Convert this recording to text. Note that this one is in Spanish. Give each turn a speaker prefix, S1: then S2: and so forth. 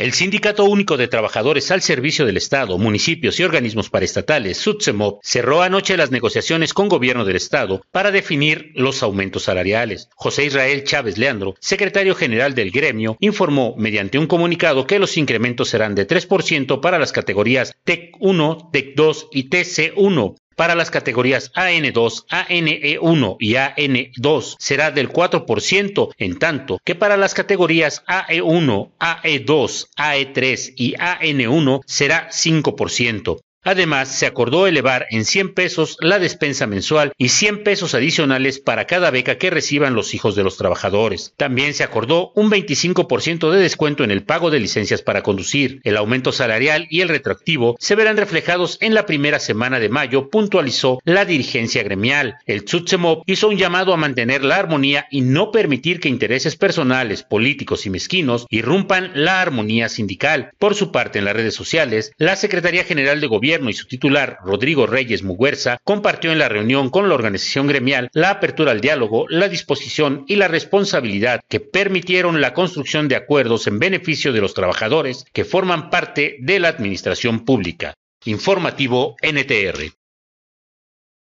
S1: El Sindicato Único de Trabajadores al Servicio del Estado, municipios y organismos paraestatales, SUTSEMOP, cerró anoche las negociaciones con gobierno del Estado para definir los aumentos salariales. José Israel Chávez Leandro, secretario general del gremio, informó mediante un comunicado que los incrementos serán de 3% para las categorías TEC 1, TEC 2 y TC1, para las categorías AN2, ANE1 y AN2 será del 4%, en tanto que para las categorías AE1, AE2, AE3 y AN1 será 5%. Además, se acordó elevar en 100 pesos la despensa mensual y 100 pesos adicionales para cada beca que reciban los hijos de los trabajadores. También se acordó un 25% de descuento en el pago de licencias para conducir. El aumento salarial y el retroactivo se verán reflejados en la primera semana de mayo, puntualizó la dirigencia gremial. El Tsutsemov hizo un llamado a mantener la armonía y no permitir que intereses personales, políticos y mezquinos irrumpan la armonía sindical. Por su parte, en las redes sociales, la Secretaría General de Gobierno y su titular, Rodrigo Reyes Muguerza, compartió en la reunión con la organización gremial la apertura al diálogo, la disposición y la responsabilidad que permitieron la construcción de acuerdos en beneficio de los trabajadores que forman parte de la administración pública. Informativo NTR.